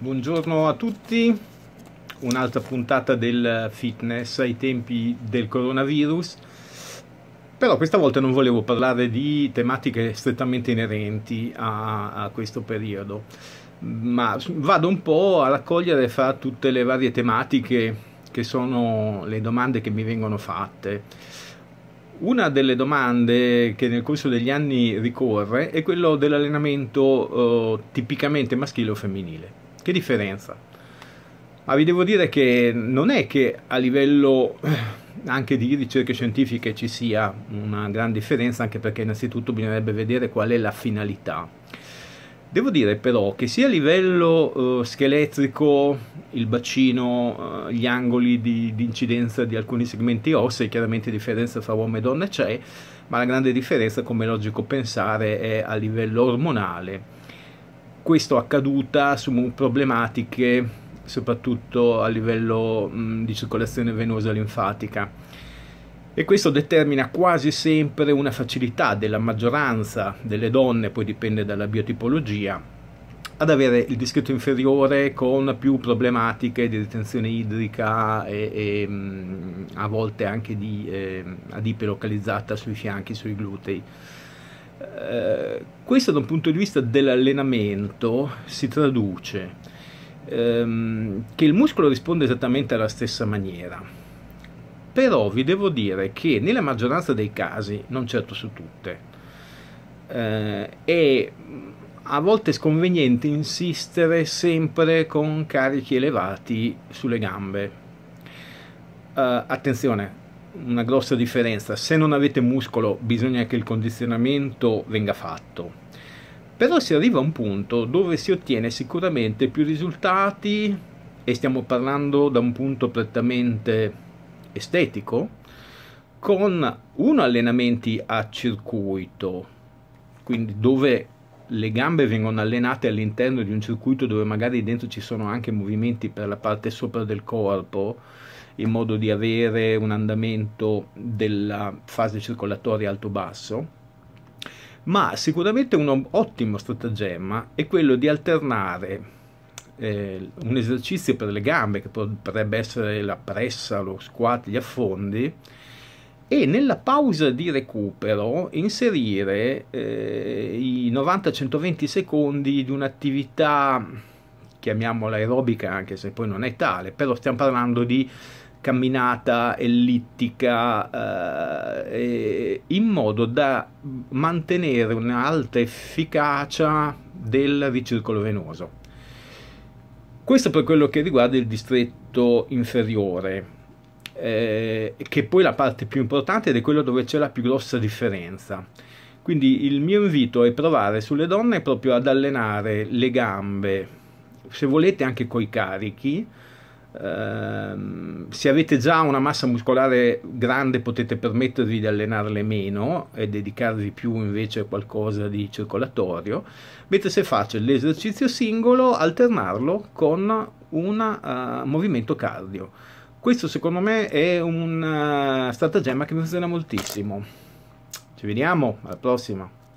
Buongiorno a tutti, un'altra puntata del fitness ai tempi del coronavirus, però questa volta non volevo parlare di tematiche strettamente inerenti a, a questo periodo, ma vado un po' a raccogliere fra tutte le varie tematiche che sono le domande che mi vengono fatte. Una delle domande che nel corso degli anni ricorre è quella dell'allenamento eh, tipicamente maschile o femminile che differenza? Ma vi devo dire che non è che a livello eh, anche di ricerche scientifiche ci sia una gran differenza, anche perché innanzitutto bisognerebbe vedere qual è la finalità. Devo dire però che sia a livello eh, scheletrico, il bacino, eh, gli angoli di, di, incidenza di alcuni segmenti ossei, chiaramente differenza fra uomo e donna c'è, ma la grande differenza, come è logico pensare, è a livello ormonale questo accaduta su problematiche soprattutto a livello mh, di circolazione venosa linfatica e questo determina quasi sempre una facilità della maggioranza delle donne, poi dipende dalla biotipologia, ad avere il discreto inferiore con più problematiche di ritenzione idrica e, e a volte anche di eh, adipe localizzata sui fianchi, sui glutei. Eh, questo da un punto di vista dell'allenamento si traduce ehm, che il muscolo risponde esattamente alla stessa maniera, però vi devo dire che nella maggioranza dei casi, non certo su tutte, eh, è mm, a volte sconveniente insistere sempre con carichi elevati sulle gambe. Eh, attenzione, una grossa differenza. Se non avete muscolo bisogna che il condizionamento venga fatto. Però si arriva a un punto dove si ottiene sicuramente più risultati e stiamo parlando da un punto prettamente estetico con uno allenamenti a circuito, quindi dove le gambe vengono allenate all'interno di un circuito dove magari dentro ci sono anche movimenti per la parte sopra del corpo in modo di avere un andamento della fase circolatoria alto-basso, ma sicuramente un ottimo stratagemma è quello di alternare eh, un esercizio per le gambe che potrebbe essere la pressa, lo squat, gli affondi e nella pausa di recupero inserire eh, i 90-120 secondi di un'attività chiamiamola aerobica anche se poi non è tale, però stiamo parlando di camminata ellittica eh, in modo da mantenere un'alta efficacia del ricircolo venoso. Questo per quello che riguarda il distretto inferiore, eh, che è poi la parte più importante ed è quello dove c'è la più grossa differenza. Quindi il mio invito è provare sulle donne proprio ad allenare le gambe, se volete anche coi carichi, Ehm, se avete già una massa muscolare grande potete permettervi di allenarle meno e dedicarvi più invece a qualcosa di circolatorio, mentre se faccio l'esercizio singolo alternarlo con un uh, eh, movimento cardio. Questo secondo me è un uh, stratagemma che mi funziona moltissimo. Ci vediamo alla prossima.